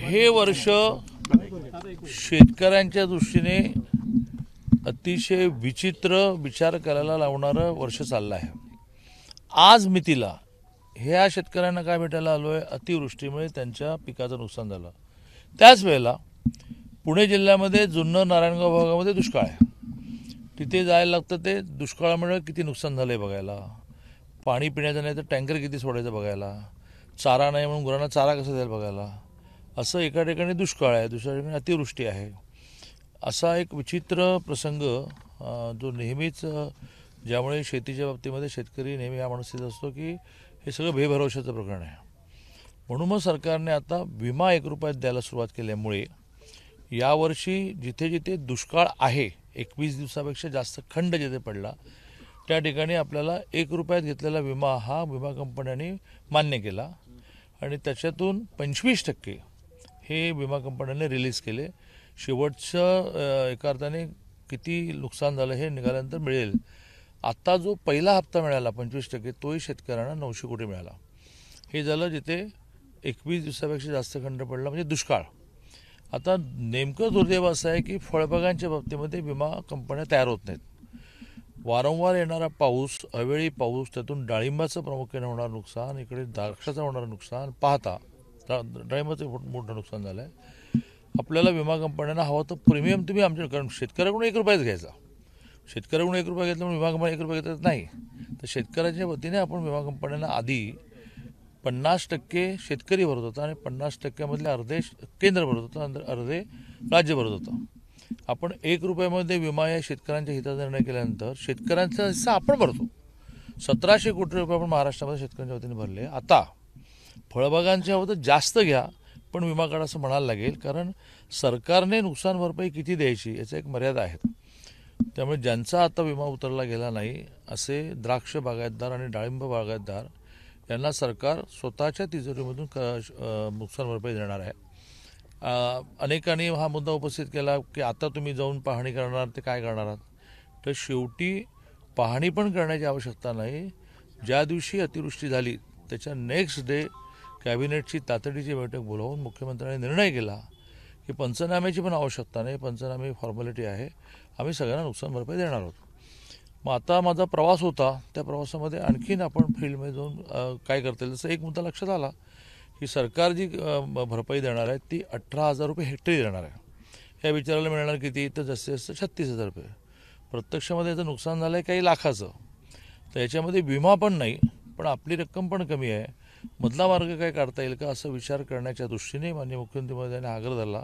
हे वर्ष शेतकऱ्यांच्या दृष्टीने अतिशय विचित्र विचार करायला लावणारं वर्ष चाललं आहे आज मितीला ह्या शेतकऱ्यांना काय भेटायला आलो आहे अतिवृष्टीमुळे त्यांच्या पिकाचं नुकसान झालं त्याच वेळेला पुणे जिल्ह्यामध्ये जुन्नर नारायणगाव भागामध्ये दुष्काळ आहे तिथे जायला लागतं ते दुष्काळामुळे किती नुकसान झालं आहे बघायला पाणी पिण्याचं नाही तर टँकर किती सोडायचं बघायला चारा नाही म्हणून गुरांना चारा कसा द्यायला बघायला असं एका ठिकाणी दुष्काळ आहे दुसऱ्या ठिकाणी अतिवृष्टी आहे असा एक विचित्र प्रसंग जो नेहमीच ज्यामुळे शेतीच्या बाबतीमध्ये शेतकरी नेहमी या मनस्थितीत असतो की हे सगळं बेभरवशाचं प्रकरण आहे म्हणून मग सरकारने आता विमा एक रुपयात द्यायला सुरुवात केल्यामुळे यावर्षी जिथे जिथे दुष्काळ आहे एकवीस दिवसापेक्षा जास्त खंड जिथे पडला त्या ठिकाणी आपल्याला एक रुपयात घेतलेला विमा हा विमा कंपन्यांनी मान्य केला आणि त्याच्यातून पंचवीस टक्के हे विमा कंपन्यांनी रिलीज केले शेवटचं एका अर्थाने किती नुकसान झालं हे निघाल्यानंतर मिळेल आत्ता जो पहिला हप्ता मिळाला पंचवीस टक्के तोही शेतकऱ्यांना नऊशे कोटी मिळाला हे झालं जिथे एकवीस दिवसापेक्षा जास्त खंड पडला म्हणजे दुष्काळ आता नेमकं दुर्दैव असं आहे की फळबागांच्या बाबतीमध्ये विमा कंपन्या तयार होत नाहीत वारंवार येणारा पाऊस अवेळी पाऊस त्यातून डाळिंबाचं प्रामुख्याने होणारं नुकसान इकडे द्राक्षाचं होणारं नुकसान पाहता डाळिंबाचं मोठ मोठं नुकसान झालं आहे आपल्याला विमा कंपन्यांना हवं तर प्रीमियम तुम्ही आमच्या कारण शेतकऱ्याकडून एक रुपयाच घ्यायचा शेतकऱ्याकडून एक रुपया घेतला म्हणून विमा कंपन्या एक रुपया घेतात नाही तर शेतकऱ्याच्या वतीने आपण विमा कंपन्यांना आधी पन्नास टक्के शेतकरी भरत होता आणि पन्नास टक्क्यामधले अर्धे केंद्र भरत होतं आणि अर्धे राज्य भरत होतं आपण एक रुपयामध्ये विमा या शेतकऱ्यांच्या हिताचा निर्णय केल्यानंतर शेतकऱ्यांचा हिस्सा आपण भरतो सतराशे कोटी रुपये आपण महाराष्ट्रामध्ये शेतकऱ्यांच्या वतीने भरले आता फळबागांच्या अगोदर जास्त घ्या पण विमा काढा असं म्हणायला लागेल कारण सरकारने नुकसान भरपाई किती द्यायची याचा एक मर्यादा आहे त्यामुळे ज्यांचा आता विमा उतरला गेला नाही असे द्राक्ष बागायतदार आणि डाळिंब बागायतदार यांना सरकार स्वतःच्या तिजोरीमधून क नुकसान भरपाई देणार आहे अनेकांनी हा मुद्दा उपस्थित केला की आता तुम्ही जाऊन पाहणी करणार ते काय करणार आहात तर शेवटी पाहणी पण करण्याची आवश्यकता नाही ज्या दिवशी अतिवृष्टी झाली त्याच्या नेक्स्ट डे कॅबिनेटची तातडीची बैठक बोलावून मुख्यमंत्र्यांनी निर्णय केला की पंचनाम्याची पण आवश्यकता नाही पंचनामे फॉर्मॅलिटी आहे आम्ही सगळ्यांना नुकसान भरपाई देणार आहोत मग आता माझा प्रवास होता त्या प्रवासामध्ये आणखीन आपण फील्डमध्ये जाऊन काय करता येईल जसं एक मुद्दा लक्षात आला की सरकार जी भरपाई देणार आहे ती अठरा हजार रुपये हेक्टरी देणार आहे ह्या विचाराला मिळणार किती तर जास्तीत जास्त छत्तीस हजार रुपये प्रत्यक्षामध्ये याचं नुकसान झालं आहे काही लाखाचं तर याच्यामध्ये विमा पण नाही पण आपली रक्कम पण कमी आहे मधला मार्ग काय काढता येईल का असं विचार करण्याच्या दृष्टीने माननीय मुख्यमंत्री महोदयांनी आग्रह धरला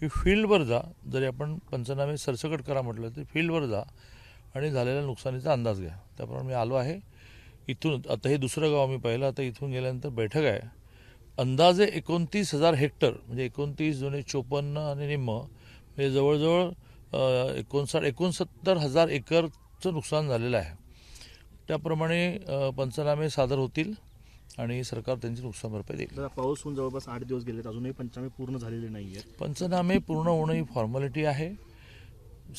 की फील्डवर जा जरी आपण पंचनामे सरसकट करा म्हटलं तरी फील्डवर जा आणि झालेल्या नुकसानीचा अंदाज घ्या त्याप्रमाणे मी आलो आहे इथून आता हे दुसरं गाव मी पाहिलं आता इथून गेल्यानंतर बैठक आहे अंदाजे एकोणतीस हजार हेक्टर म्हणजे एकोणतीस जुने चोपन्न आणि निम्म म्हणजे जवळजवळ एकोणसाठ एकोणसत्तर हजार एकरचं नुकसान झालेलं आहे त्याप्रमाणे पंचनामे सादर होतील आणि सरकार त्यांची नुकसान भरपाई देईल पाऊस होऊन जवळपास आठ दिवस गेले अजूनही पंचनामे पूर्ण झालेले नाही आहेत पंचनामे पूर्ण होणं ही फॉर्मॅलिटी आहे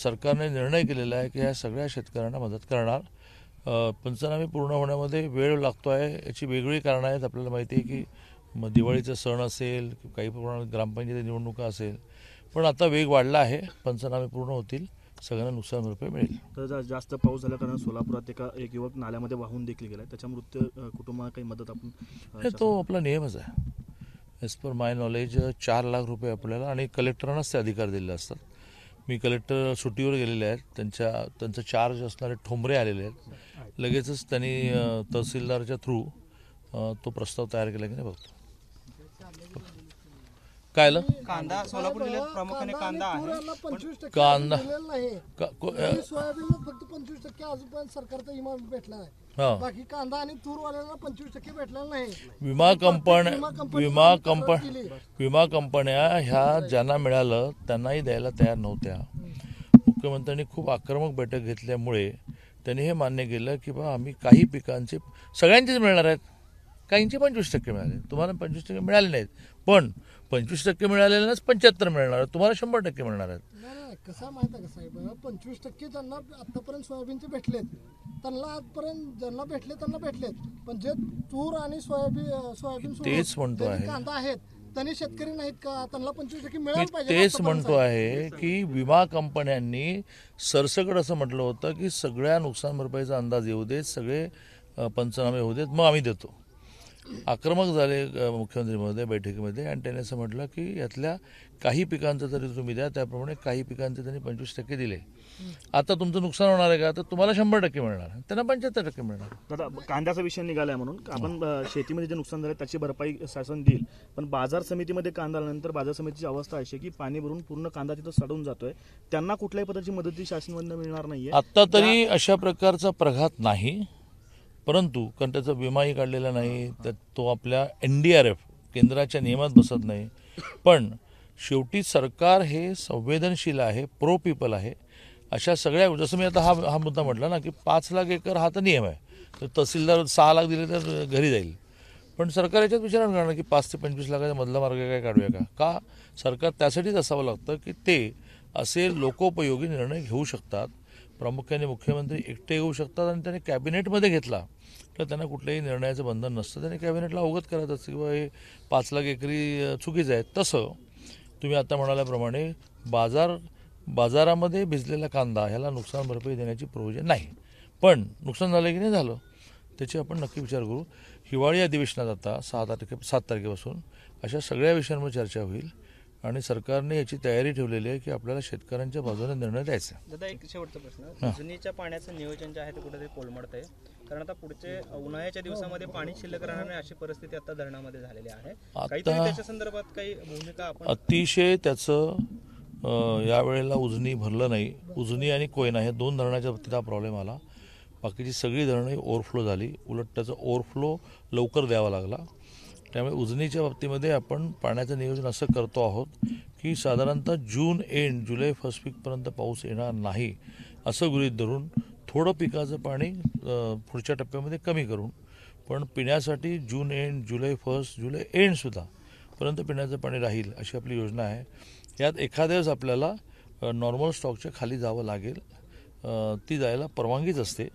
सरकारने निर्णय केलेला आहे की ह्या सगळ्या शेतकऱ्यांना मदत करणार पंचनामे पूर्ण होण्यामध्ये वेळ लागतो आहे याची वेगळी कारणं आहेत आपल्याला माहिती आहे की मग दिवाळीचा सण असेल काही प्रमाणात ग्रामपंचायत निवडणुका असेल पण आता वेग वाढला आहे पंचनामे पूर्ण होतील सगळ्यांना नुकसान रुपये मिळेल तर जास्त पाऊस झाल्या कारण सोलापुरात एका एक युवक नाल्यामध्ये वाहून देखील गेला त्याच्या मृत्यू कुटुंबाला काही मदत आपण तो आपला नियमच आहे एज पर माय नॉलेज चार लाख रुपये आपल्याला आणि कलेक्टरांनाच ते अधिकार दिलेले असतात मी कलेक्टर सुट्टीवर गेलेले आहेत त्यांच्या त्यांचं चार्ज असणारे ठोंबरे आलेले आहेत लगेचच त्यांनी तहसीलदारच्या थ्रू तो प्रस्ताव तयार केला की नाही बघतो काय आलं? कांदा सोलापूर जिल्ह्यात प्रामुख्याने कांदा आहे पंचवीस कांदा- अजून नाही का- फक्त पंचवीस टक्के अजूनपर्यंत सरकारचा विमा भेटला नाही बाकी कांदा आणि तूरवाल्याला पंचवीस टक्के भेटला नाही विमा कंपन्या विमा कंपनी विमा कंपन्या ह्या ज्यांना मिळालं त्यांनाही द्यायला तयार नव्हत्या मुख्यमंत्र्यांनी खूप आक्रमक बैठक घेतल्यामुळे त्यांनी हे मान्य केलं की बा आम्ही काही पिकांचे सगळ्यांचेच मिळणार आहेत काहींचे पंचवीस टक्के मिळाले तुम्हाला पंचवीस टक्के मिळाले नाहीत पण पंचवीस टक्के मिळालेल्यांनाच पंच्याहत्तर मिळणार तुम्हाला शंभर टक्के मिळणार आहेत नाही कसं माहिती का साहेब पंचवीस टक्के ज्यांना आतापर्यंत सोयाबीनचे भेटलेत त्यांना आजपर्यंत ज्यांना भेटले त्यांना भेटलेत पण जे तूर आणि सोयाबीन सोयाबीन तेच म्हणतो आहे कांदा आहेत त्यांनी शेतकरी नाहीत का त्यांना पंचवीस टक्के मिळायला पाहिजे तेच म्हणतो आहे की विमा कंपन्यांनी सरसकट असं म्हटलं होतं की सगळ्या नुकसान भरपाईचा अंदाज येऊ देत सगळे पंचनामे होऊ देत मग आम्ही देतो आक्रमक झाले मुख्यमंत्री बैठकीमध्ये आणि त्याने असं म्हटलं की यातल्या काही पिकांचं तरी तुम्ही द्या त्याप्रमाणे काही पिकांचे त्यांनी पंचवीस टक्के दिले आता तुमचं नुकसान होणार आहे का तर तुम्हाला शंभर टक्के मिळणार त्यांना पंच्याहत्तर टक्के मिळणार दादा कांद्याचा विषय निघाला आहे म्हणून आपण शेतीमध्ये जे नुकसान झालं त्याची भरपाई शासन देईल पण बाजार समितीमध्ये कांदा आल्यानंतर बाजार समितीची अवस्था अशी की पाणी भरून पूर्ण कांदा तिथं सडून जातोय त्यांना कुठल्याही पदाची मदत शासनमधून मिळणार नाही आता तरी अशा प्रकारचा प्रघात नाही परंतु कारण त्याचा विमाही काढलेला नाही तर तो आपल्या एन डी आर एफ केंद्राच्या नियमात बसत नाही पण शेवटी सरकार हे संवेदनशील आहे प्रो पीपल आहे अशा सगळ्या जसं मी आता हा हा मुद्दा म्हटला ना की पाच लाख एकर हा तर नियम आहे तर तहसीलदार सहा लाख दिले तर घरी जाईल पण सरकार याच्यात विचार करणार की पाच ते पंचवीस लाखाचा मधला मार्ग काय काढूया का का सरकार त्यासाठीच असावं लागतं की ते असे लोकोपयोगी निर्णय घेऊ शकतात प्रामुख्याने मुख्यमंत्री एकटे येऊ शकतात आणि त्याने कॅबिनेटमध्ये घेतला तर त्यांना कुठल्याही निर्णयाचं बंधन नसतं त्याने कॅबिनेटला अवगत करायचं असतं किंवा हे पाच लाख एकरी चुकीचं आहे तसं तुम्ही आता म्हणाल्याप्रमाणे बाजार बाजारामध्ये भिजलेला कांदा ह्याला नुकसान भरपाई देण्याची प्रोव्हिजन नाही पण नुकसान झालं की नाही झालं त्याची आपण नक्की विचार करू हिवाळी अधिवेशनात आता सहा तारखे सात तारखेपासून अशा सगळ्या विषयांवर चर्चा होईल आणि सरकारने याची तयारी ठेवलेली आहे की आपल्याला शेतकऱ्यांच्या बाजूने निर्णय द्यायचा दादा एक शेवटचा प्रश्न जुनीच्या पाण्याचं नियोजन जे आहे ते कुठेतरी कोलमडत आहे कारण आता पुढचे उन्हाळ्याच्या दिवसामध्ये पाणी शिल्लक राहणार नाही अशी परिस्थिती आता धरणामध्ये झालेली आहे त्याच्या संदर्भात काही भूमिका आपण अतिशय त्याचं यावेळेला उजनी भरलं नाही उजनी आणि कोयना हे दोन धरणाच्या बाबतीत हा प्रॉब्लेम आला बाकीची सगळी धरणं ओव्हरफ्लो झाली उलट त्याचा ओव्हरफ्लो लवकर द्यावा लागला त्यामुळे उजनीच्या बाबतीमध्ये आपण पाण्याचं नियोजन असं करतो आहोत की साधारणतः जून एंड जुलै फर्स्ट वीकपर्यंत पाऊस येणार नाही असं गृहित धरून थोडं पिकाचं पाणी पुढच्या टप्प्यामध्ये कमी करून पण पिण्यासाठी जून एंड जुलै फर्स्ट जुलै एंडसुद्धा पर्यंत पिण्याचं पाणी राहील अशी आपली योजना आहे यात एखाद्याच आपल्याला नॉर्मल स्टॉकच्या खाली जावं लागेल ती जायला परवानगीच असते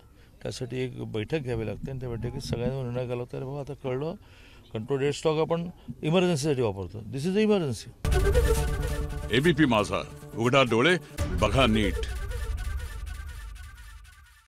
त्यासाठी एक बैठक घ्यावी लागते आणि त्या बैठकीत सगळ्यांना निर्णय केला होता बाबा आता कळलं कंट्रोल डेड स्टॉक आपण इमर्जन्सीसाठी वापरतो this is the emergency ABP Majha उघडा डोळे बघा नीट